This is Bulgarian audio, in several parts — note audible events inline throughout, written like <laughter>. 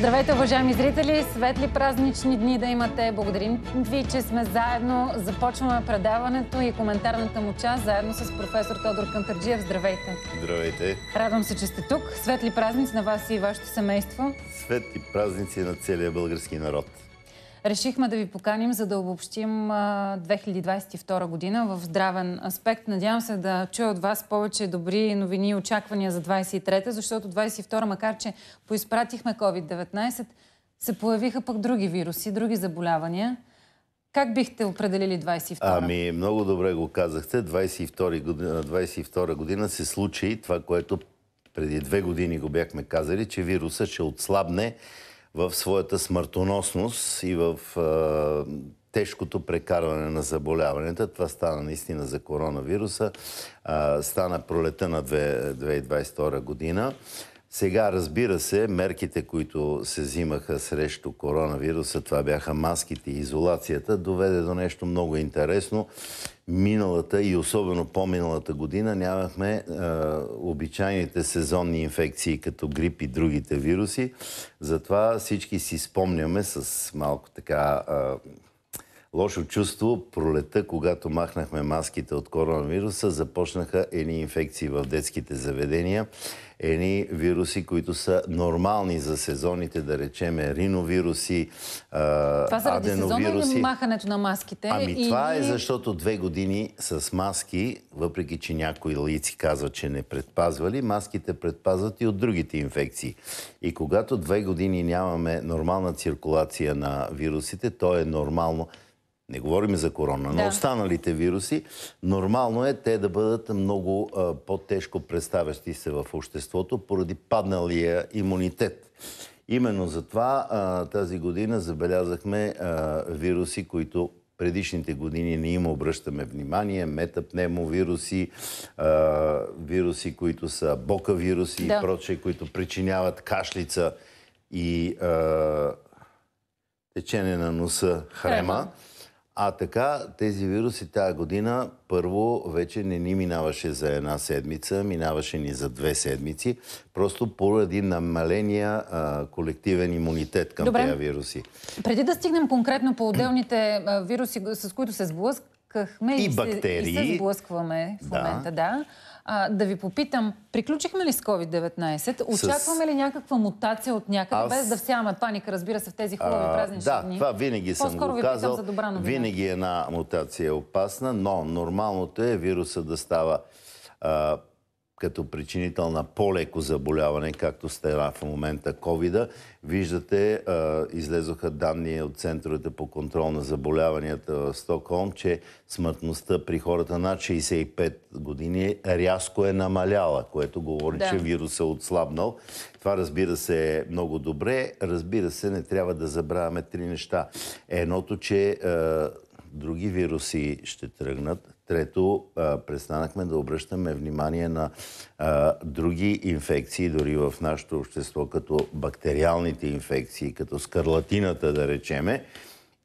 Здравейте, уважаеми зрители! Светли празнични дни да имате! Благодарим ви, че сме заедно. Започваме предаването и коментарната му част заедно с професор Тодор Кантърджиев. Здравейте! Здравейте! Радвам се, че сте тук. Светли празници на вас и вашето семейство. Светли празници на целия български народ. Решихме да ви поканим, за да обобщим 2022 година в здравен аспект. Надявам се да чуя от вас повече добри новини и очаквания за 2023, защото 2022, макар че поизпратихме COVID-19, се появиха пък други вируси, други заболявания. Как бихте определили 22-а? Ами, много добре го казахте. 22 година, 22 година се случи това, което преди две години го бяхме казали, че вируса ще отслабне в своята смъртоносност и в тежкото прекарване на заболяванията. Това стана наистина за коронавируса. стана пролета на 2022 година. Сега, разбира се, мерките, които се взимаха срещу коронавируса, това бяха маските и изолацията, доведе до нещо много интересно. Миналата и особено по-миналата година нямахме е, обичайните сезонни инфекции, като грип и другите вируси. Затова всички си спомняме с малко така... Е, лошо чувство. Пролета, когато махнахме маските от коронавируса, започнаха едни инфекции в детските заведения едни вируси, които са нормални за сезоните, да речеме риновируси, аденовируси. Това заради сезона или махането на маските? Ами или... това е защото две години с маски, въпреки че някои лици казват, че не предпазвали, маските предпазват и от другите инфекции. И когато две години нямаме нормална циркулация на вирусите, то е нормално не говорим за корона, да. останалите вируси, нормално е те да бъдат много по-тежко представящи се в обществото поради падналия имунитет. Именно за това тази година забелязахме а, вируси, които предишните години не им обръщаме внимание. метапнемовируси, а, вируси, които са бокавируси да. и прочее, които причиняват кашлица и а, течение на носа, хрема. хрема а така, тези вируси тази година първо вече не ни минаваше за една седмица, минаваше ни за две седмици, просто поради намаления а, колективен имунитет към Добре. тези вируси. Преди да стигнем конкретно по отделните а, вируси, с които се сблъск, сблъскахме и, и, бактерии. Се, и се сблъскваме в да. момента, да. А, да ви попитам, приключихме ли с COVID-19? Очакваме с... ли някаква мутация от някъде, Аз... без да всяваме паника, разбира се, в тези хубави празнични дни? Да, това винаги съм го ви казал. За добра новина. винаги една мутация е опасна, но нормалното е вируса да става а, като причинител на по-леко заболяване, както стена в момента ковида. Виждате, излезоха данни от центровете по контрол на заболяванията в Стокхолм, че смъртността при хората над 65 години рязко е намаляла, което говори, да. че вирусът е отслабнал. Това разбира се е много добре. Разбира се, не трябва да забравяме три неща. Едното, че други вируси ще тръгнат, Трето, престанахме да обръщаме внимание на а, други инфекции, дори в нашето общество, като бактериалните инфекции, като скарлатината, да речеме.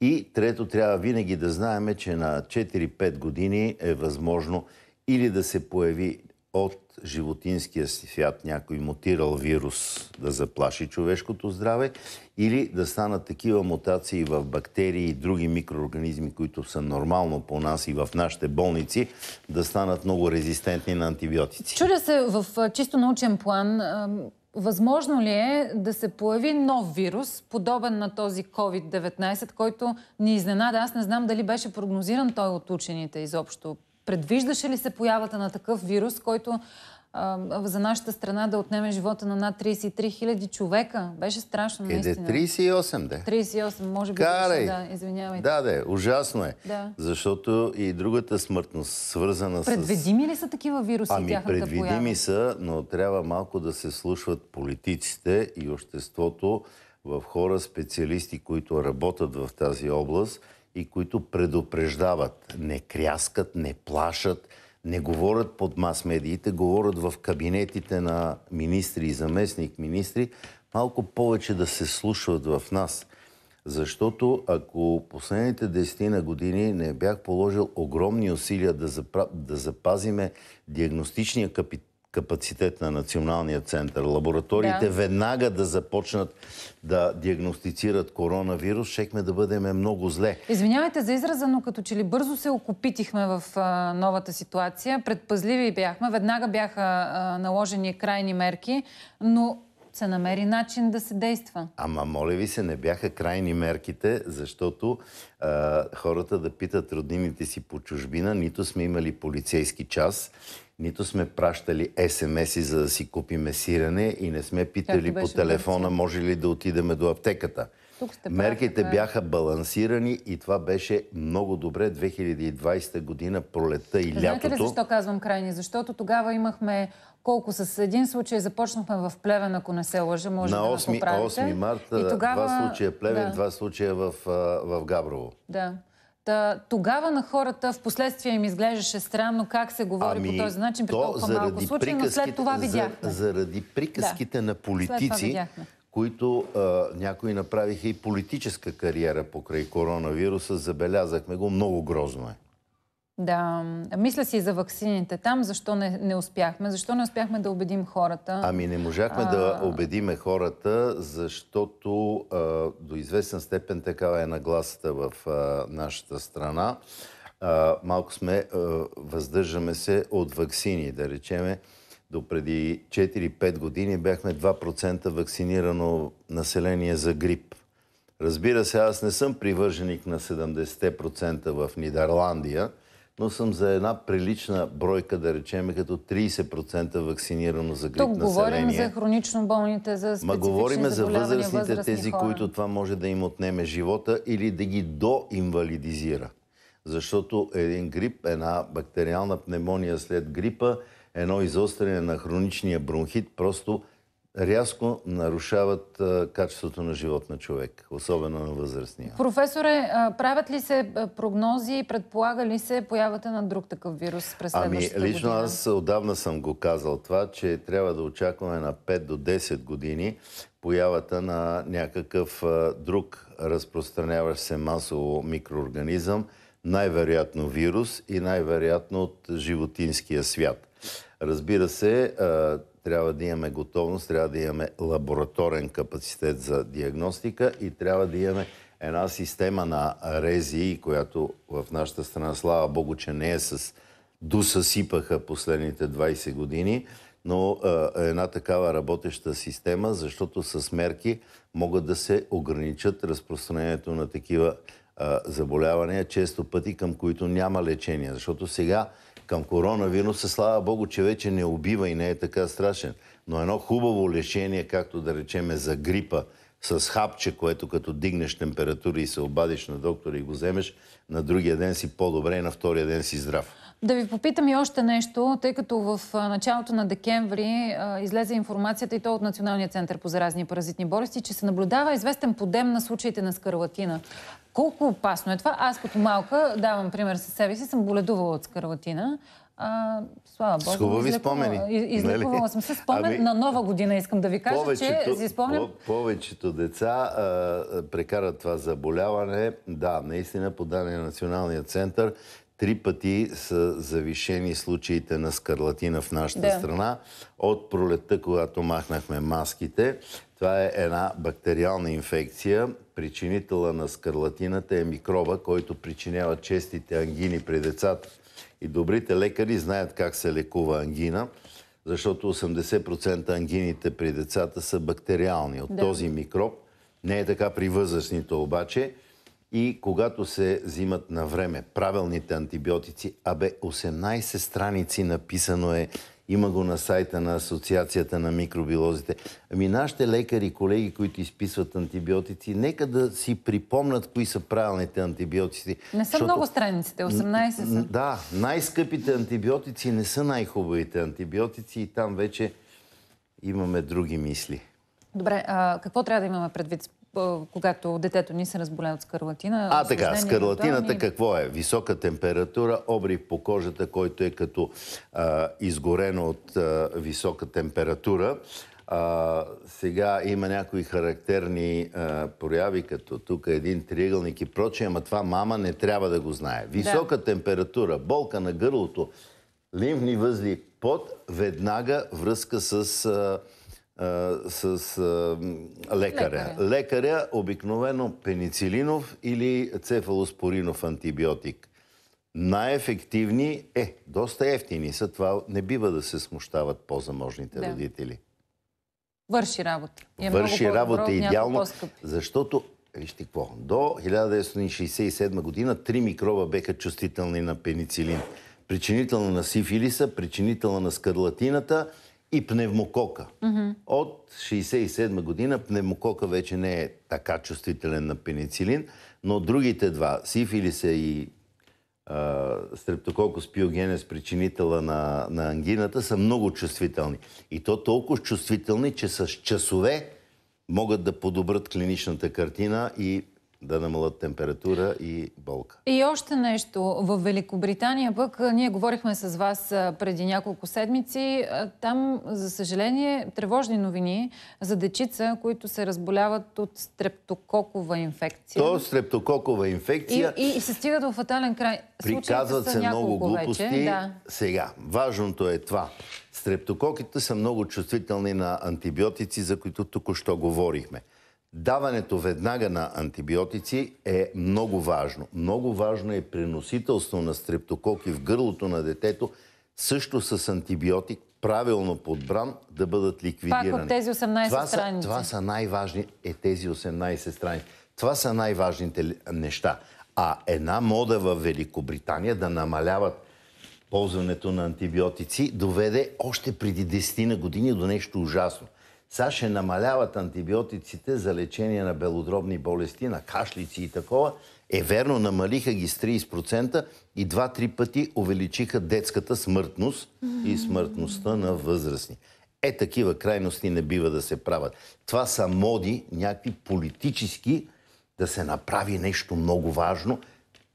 И трето, трябва винаги да знаеме, че на 4-5 години е възможно или да се появи от животинския свят някой мутирал вирус да заплаши човешкото здраве или да станат такива мутации в бактерии и други микроорганизми, които са нормално по нас и в нашите болници, да станат много резистентни на антибиотици. Чудя се в чисто научен план, възможно ли е да се появи нов вирус, подобен на този COVID-19, който ни изненада? Аз не знам дали беше прогнозиран той от учените изобщо Предвиждаше ли се появата на такъв вирус, който а, за нашата страна да отнеме живота на над 33 хиляди човека? Беше страшно, Еде, наистина. 38, да. 38, може би. Карай. Да, извинявайте. Да, да, ужасно е. Да. Защото и другата смъртност, свързана с... Предвидими ли са такива вируси? Ами, предвидими поява? са, но трябва малко да се слушват политиците и обществото в хора, специалисти, които работят в тази област – и които предупреждават, не кряскат, не плашат, не говорят под мас-медиите, говорят в кабинетите на министри и заместник министри, малко повече да се слушват в нас. Защото ако последните десетина години не бях положил огромни усилия да, да запазиме диагностичния капитал, капацитет на Националния център, лабораториите да. веднага да започнат да диагностицират коронавирус, щехме да бъдеме много зле. Извинявайте за израза, но като че ли бързо се окупитихме в а, новата ситуация, предпазливи бяхме, веднага бяха а, наложени крайни мерки, но се намери начин да се действа. Ама, моля ви се, не бяха крайни мерките, защото а, хората да питат роднините си по чужбина, нито сме имали полицейски час, нито сме пращали СМС-и за да си купиме сирене и не сме питали по телефона може ли да отидеме до аптеката. Мерките прави, бяха балансирани и това беше много добре 2020 година, пролета и лятото. Знаете ли защо казвам крайни? Защото тогава имахме колко с един случай започнахме в Плевен, ако не се лъжа, може на 8, да 8, 8 марта, тогава... два случая Плевен, да. два случая в, в Габрово. Да. Та, тогава на хората в последствие им изглеждаше странно как се говори ами, по този начин при то, толкова малко случаи, но след това видяхме. Заради приказките да. на политици, които а, някои направиха и политическа кариера покрай коронавируса, забелязахме го, много грозно е. Да, мисля си за ваксините там, защо не, не успяхме, защо не успяхме да убедим хората. Ами не можахме а... да убедиме хората, защото а, до известен степен такава е нагласата в а, нашата страна. А, малко сме, а, въздържаме се от ваксини, да речеме. До преди 4-5 години бяхме 2% вакцинирано население за грип. Разбира се, аз не съм привърженик на 70% в Нидерландия, но съм за една прилична бройка, да речеме, като 30% вакцинирано за грип Тук население. говорим за хронично болните, за специфични Ма говорим за възрастните, тези, хора. които това може да им отнеме живота или да ги доинвалидизира. Защото един грип, една бактериална пневмония след грипа, едно изостряне на хроничния бронхит просто рязко нарушават качеството на живот на човек, особено на възрастния. Професоре, правят ли се прогнози и предполага ли се появата на друг такъв вирус през ами, следващата Ами, лично аз отдавна съм го казал това, че трябва да очакваме на 5 до 10 години появата на някакъв друг разпространяващ се масово микроорганизъм, най-вероятно вирус и най-вероятно от животинския свят. Разбира се, трябва да имаме готовност, трябва да имаме лабораторен капацитет за диагностика и трябва да имаме една система на рези, която в нашата страна, слава Богу, че не е с досъсипаха последните 20 години, но е, една такава работеща система, защото с мерки могат да се ограничат разпространението на такива заболявания, често пъти към които няма лечение. Защото сега към коронавируса, слава Богу, че вече не убива и не е така страшен. Но едно хубаво лечение, както да речем, е за грипа, с хапче, което като дигнеш температура и се обадиш на доктора и го вземеш, на другия ден си по-добре и на втория ден си здрав. Да ви попитам и още нещо, тъй като в началото на декември а, излезе информацията и то от Националния център по заразни и паразитни болести, че се наблюдава известен подем на случаите на скарлатина. Колко опасно е това? Аз като малка, давам пример със себе си, съм боледувала от скарлатина. слава Богу. С хубави спомени. Нали? Излекувала съм се спомен ами, на нова година. Искам да ви кажа, повечето, че си спомням... Повечето деца а, прекарат това заболяване. Да, наистина, по данни на Националния център, три пъти са завишени случаите на скарлатина в нашата да. страна. От пролетта, когато махнахме маските, това е една бактериална инфекция. Причинителът на скарлатината е микроба, който причинява честите ангини при децата. И добрите лекари знаят как се лекува ангина, защото 80% ангините при децата са бактериални от да. този микроб. Не е така при възрастните обаче. И когато се взимат на време правилните антибиотици, абе 18 страници написано е, има го на сайта на Асоциацията на микробилозите. Ами нашите лекари и колеги, които изписват антибиотици, нека да си припомнат кои са правилните антибиотици. Не са много страниците, 18 са. Да, най-скъпите антибиотици не са най-хубавите антибиотици и там вече имаме други мисли. Добре, а какво трябва да имаме предвид е, когато детето ни се разболе от скарлатина. А така, скарлатината и... какво е? Висока температура, обрив по кожата, който е като а, изгорено от а, висока температура. А, сега има някои характерни а, прояви, като тук е един триъгълник и прочие, ама това мама не трябва да го знае. Висока да. температура, болка на гърлото, лимфни възли под веднага връзка с... А, с а, лекаря. лекаря. Лекаря обикновено пеницилинов или цефалоспоринов антибиотик. Най-ефективни, е, доста ефтини са. Това не бива да се смущават по-заможните да. родители. Върши работа. Е Върши работа идеално, защото вижте какво, до 1967 година три микроба беха чувствителни на пеницилин. Причинител на сифилиса, причинителна на скарлатината и пневмокока. Mm-hmm. От 1967 година пневмокока вече не е така чувствителен на пеницилин, но другите два, сифилиса и а, стрептококус пиогенес, причинителя на, на ангината, са много чувствителни. И то толкова чувствителни, че с часове могат да подобрат клиничната картина и да намалят температура и болка. И още нещо. В Великобритания пък ние говорихме с вас преди няколко седмици. Там, за съжаление, тревожни новини за дечица, които се разболяват от стрептококова инфекция. То стрептококова инфекция. И, и, и се стигат в фатален край. Приказват се много глупости. Вече, да. Сега, важното е това. Стрептококите са много чувствителни на антибиотици, за които току-що говорихме. Даването веднага на антибиотици е много важно. Много важно е преносителство на стрептококи в гърлото на детето, също с антибиотик, правилно подбран, да бъдат ликвидирани. Пак от тези 18 това страници. Са, това са най-важни, е тези 18 страници. Това са най-важните неща. А една мода в Великобритания да намаляват ползването на антибиотици доведе още преди 10 на години до нещо ужасно. Сега ще намаляват антибиотиците за лечение на белодробни болести, на кашлици и такова. Е верно, намалиха ги с 30% и два-три пъти увеличиха детската смъртност и смъртността на възрастни. Е, такива крайности не бива да се правят. Това са моди, някакви политически, да се направи нещо много важно,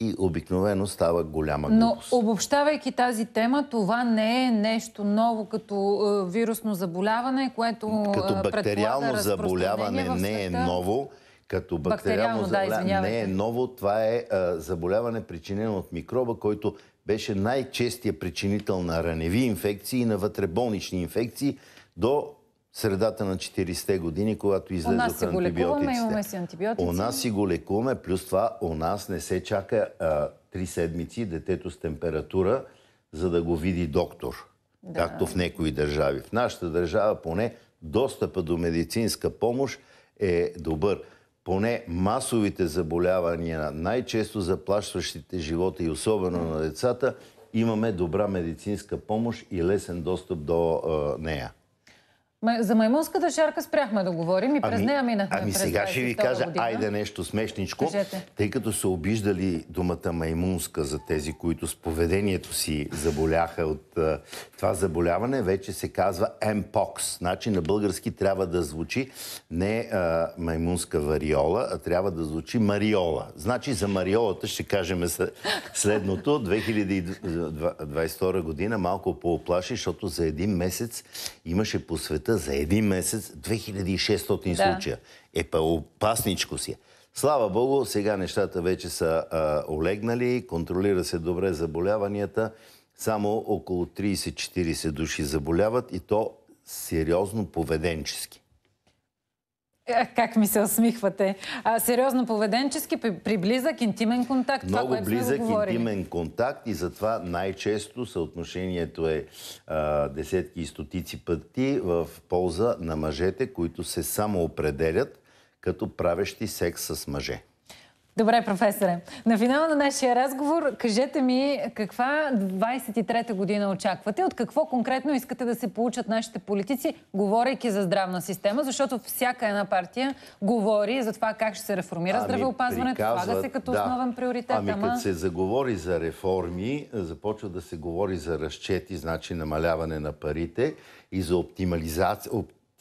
и обикновено става голяма глупост. Но обобщавайки тази тема, това не е нещо ново като е, вирусно заболяване, което е, Като бактериално заболяване не е ново. Като бактериално, бактериално заболяване да, не е ново, това е, е заболяване причинено от микроба, който беше най-честия причинител на раневи инфекции и на вътреболнични инфекции до средата на 40-те години, когато излезоха антибиотиците. антибиотици. У нас си го лекуваме, плюс това у нас не се чака а, 3 седмици детето с температура, за да го види доктор, да. както в някои държави. В нашата държава поне достъпа до медицинска помощ е добър. Поне масовите заболявания на най-често заплашващите живота и особено на децата, имаме добра медицинска помощ и лесен достъп до а, нея. За маймунската шарка спряхме да говорим и през ами, нея минахме. Ами сега ще ви кажа, година. айде нещо смешничко, Кажете. тъй като са обиждали думата маймунска за тези, които с поведението си заболяха от а, това заболяване, вече се казва МПОКС. Значи на български трябва да звучи не а, маймунска вариола, а трябва да звучи мариола. Значи за мариолата ще кажем следното. 2022 година малко пооплаши, защото за един месец имаше по света момента за един месец 2600 да. случая. Е, па опасничко си. Е. Слава Богу, сега нещата вече са а, олегнали, контролира се добре заболяванията. Само около 30-40 души заболяват и то сериозно поведенчески. Е, как ми се усмихвате? А, сериозно, поведенчески, при близък интимен контакт. Много това, близък интимен контакт и затова най-често съотношението е а, десетки и стотици пъти в полза на мъжете, които се самоопределят като правещи секс с мъже. Добре, професоре. На финала на нашия разговор, кажете ми каква 23-та година очаквате? От какво конкретно искате да се получат нашите политици, говорейки за здравна система? Защото всяка една партия говори за това как ще се реформира ами, здравеопазването, Това слага се като да. основен приоритет. Ами ама... като се заговори за реформи, започва да се говори за разчети, значи намаляване на парите и за оптимализация,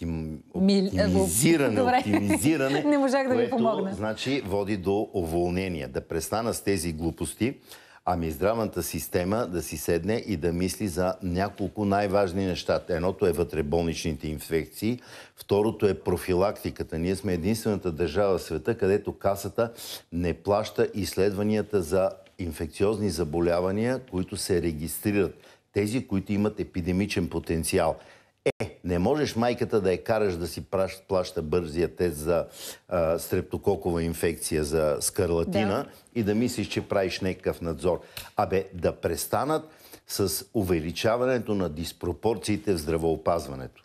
оптим, е, оптимизиране, Добре. оптимизиране <laughs> не можах да ви което, помогна. Значи води до уволнение. Да престана с тези глупости, ами здравната система да си седне и да мисли за няколко най-важни неща. Едното е вътреболничните инфекции, второто е профилактиката. Ние сме единствената държава в света, където касата не плаща изследванията за инфекциозни заболявания, които се регистрират. Тези, които имат епидемичен потенциал. Не можеш майката да я караш да си плаща бързия тест за а, стрептококова инфекция, за скарлатина да. и да мислиш, че правиш някакъв надзор. Абе, да престанат с увеличаването на диспропорциите в здравоопазването.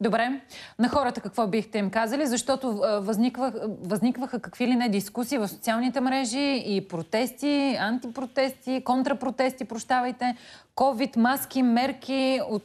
Добре. На хората какво бихте им казали? Защото възниквах, възникваха какви ли не дискусии в социалните мрежи и протести, антипротести, контрапротести, прощавайте, COVID, маски, мерки от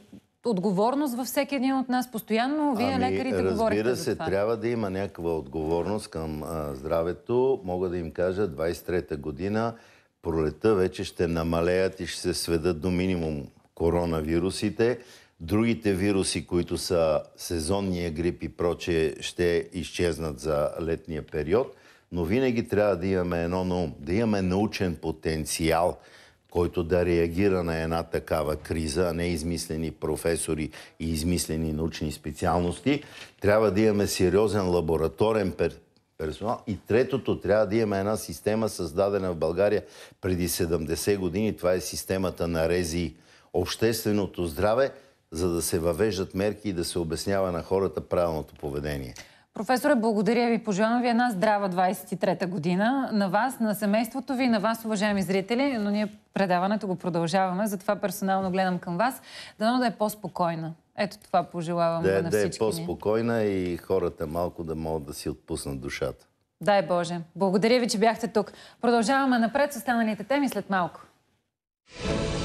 отговорност във всеки един от нас. Постоянно вие ами, лекарите говорите Разбира се, трябва да има някаква отговорност към а, здравето. Мога да им кажа, 23-та година пролета вече ще намалеят и ще се сведат до минимум коронавирусите. Другите вируси, които са сезонния грип и прочее, ще изчезнат за летния период. Но винаги трябва да имаме едно на ум, да имаме научен потенциал – който да реагира на една такава криза, а не измислени професори и измислени научни специалности. Трябва да имаме сериозен лабораторен пер персонал. И третото, трябва да имаме една система, създадена в България преди 70 години. Това е системата на рези общественото здраве, за да се въвеждат мерки и да се обяснява на хората правилното поведение. Професоре, благодаря ви. Пожелавам ви една здрава 23-та година. На вас, на семейството ви, на вас, уважаеми зрители, но ние предаването го продължаваме, затова персонално гледам към вас. Дано да е по-спокойна. Ето това пожелавам да, е, на всички Да е по-спокойна и хората малко да могат да си отпуснат душата. Дай Боже. Благодаря ви, че бяхте тук. Продължаваме напред с останалите теми след малко. Thank